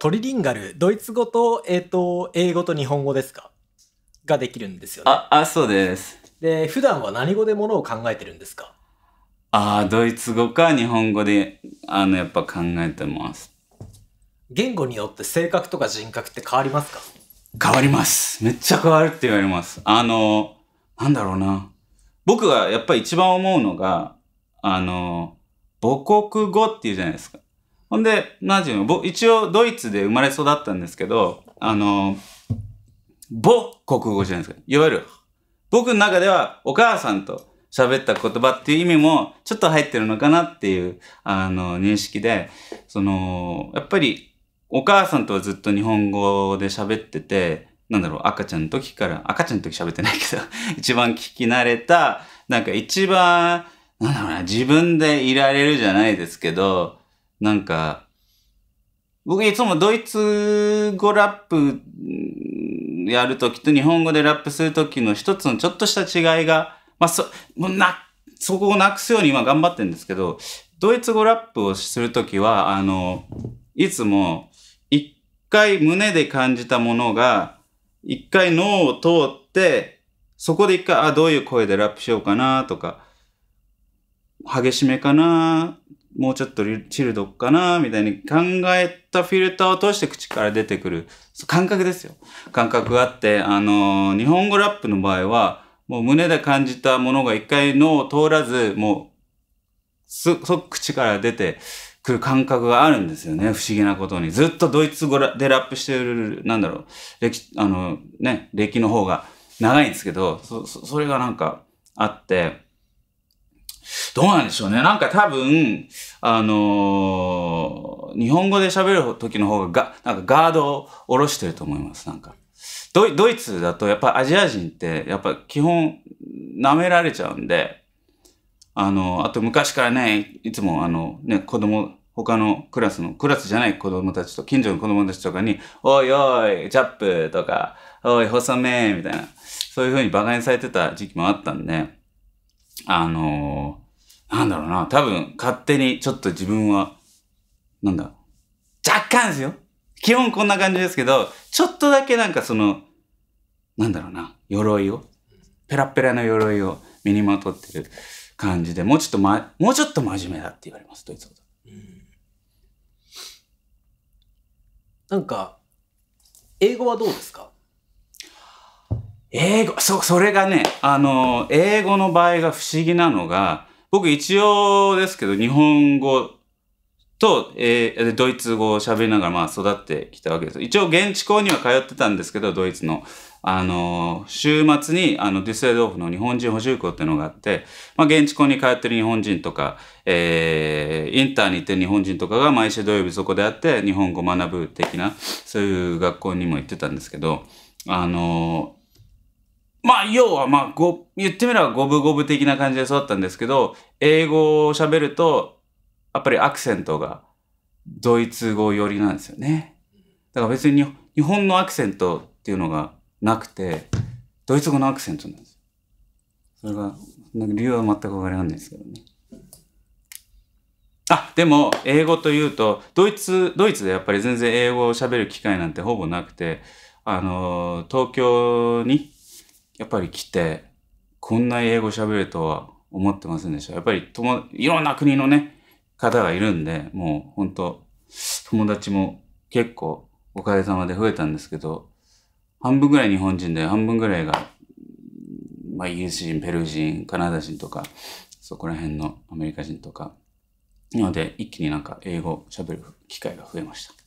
トリリンガル、ドイツ語と、えっ、ー、と、英語と日本語ですかができるんですよね。あ、あ、そうです。で、普段は何語でものを考えてるんですかああ、ドイツ語か日本語で、あの、やっぱ考えてます。言語によって性格とか人格って変わりますか変わります。めっちゃ変わるって言われます。あの、なんだろうな。僕がやっぱり一番思うのが、あの、母国語っていうじゃないですか。ほんで、なんていうの、一応ドイツで生まれ育ったんですけど、あの、母国語じゃないですか。いわゆる、僕の中ではお母さんと喋った言葉っていう意味もちょっと入ってるのかなっていう、あの、認識で、その、やっぱりお母さんとはずっと日本語で喋ってて、なんだろう、赤ちゃんの時から、赤ちゃんの時喋ってないけど、一番聞き慣れた、なんか一番、なんだろうな、自分でいられるじゃないですけど、なんか、僕いつもドイツ語ラップやるときと日本語でラップするときの一つのちょっとした違いが、まあそ、もうな、そこをなくすように今頑張ってるんですけど、ドイツ語ラップをするときは、あの、いつも一回胸で感じたものが、一回脳を通って、そこで一回、あ、どういう声でラップしようかなとか、激しめかなもうちょっとチルドかなみたいに考えたフィルターを通して口から出てくる感覚ですよ。感覚があって、あのー、日本語ラップの場合は、もう胸で感じたものが一回脳を通らず、もう、す、即口から出てくる感覚があるんですよね。不思議なことに。ずっとドイツ語でラップしてる、なんだろう、歴、あの、ね、歴の方が長いんですけど、そ、それがなんかあって、どうなんでしょうね。なんか多分、あのー、日本語で喋る時の方がが、なんかガードを下ろしてると思います、なんか。ドドイツだとやっぱアジア人ってやっぱ基本舐められちゃうんで、あの、あと昔からね、いつもあの、ね、子供、他のクラスの、クラスじゃない子供たちと、近所の子供たちとかに、おいおい、ジャップとか、おい、細めみたいな、そういう風に馬鹿にされてた時期もあったんで、あのー、なんだろうな、多分勝手にちょっと自分は、なんだ、若干ですよ。基本こんな感じですけど、ちょっとだけなんかその、なんだろうな、鎧を、ペラペラの鎧を身にまとってる感じで、もうちょっとま、もうちょっと真面目だって言われます、ドイツ語と。なんか、英語はどうですか英語、そ、それがね、あの、英語の場合が不思議なのが、僕一応ですけど、日本語と、えー、ドイツ語を喋りながらまあ育ってきたわけです。一応現地校には通ってたんですけど、ドイツの。あの、週末に、あの、デュッセルドーフの日本人補修校っていうのがあって、まあ、現地校に通ってる日本人とか、えー、インターに行ってる日本人とかが毎週土曜日そこであって、日本語学ぶ的な、そういう学校にも行ってたんですけど、あの、まあ、要は、まあ、ご、言ってみれば五分五分的な感じで育ったんですけど、英語を喋ると、やっぱりアクセントがドイツ語寄りなんですよね。だから別に日本のアクセントっていうのがなくて、ドイツ語のアクセントなんですそれが、理由は全くわからないんですけどね。あ、でも、英語というと、ドイツ、ドイツでやっぱり全然英語を喋る機会なんてほぼなくて、あの、東京にやっぱり来て、こんな英語喋るとは思ってませんでした。やっぱり友、いろんな国のね、方がいるんで、もう本当友達も結構おかげさまで増えたんですけど、半分ぐらい日本人で、半分ぐらいが、まあ、イギリス人、ペルー人、カナダ人とか、そこら辺のアメリカ人とか、なので一気になんか英語喋る機会が増えました。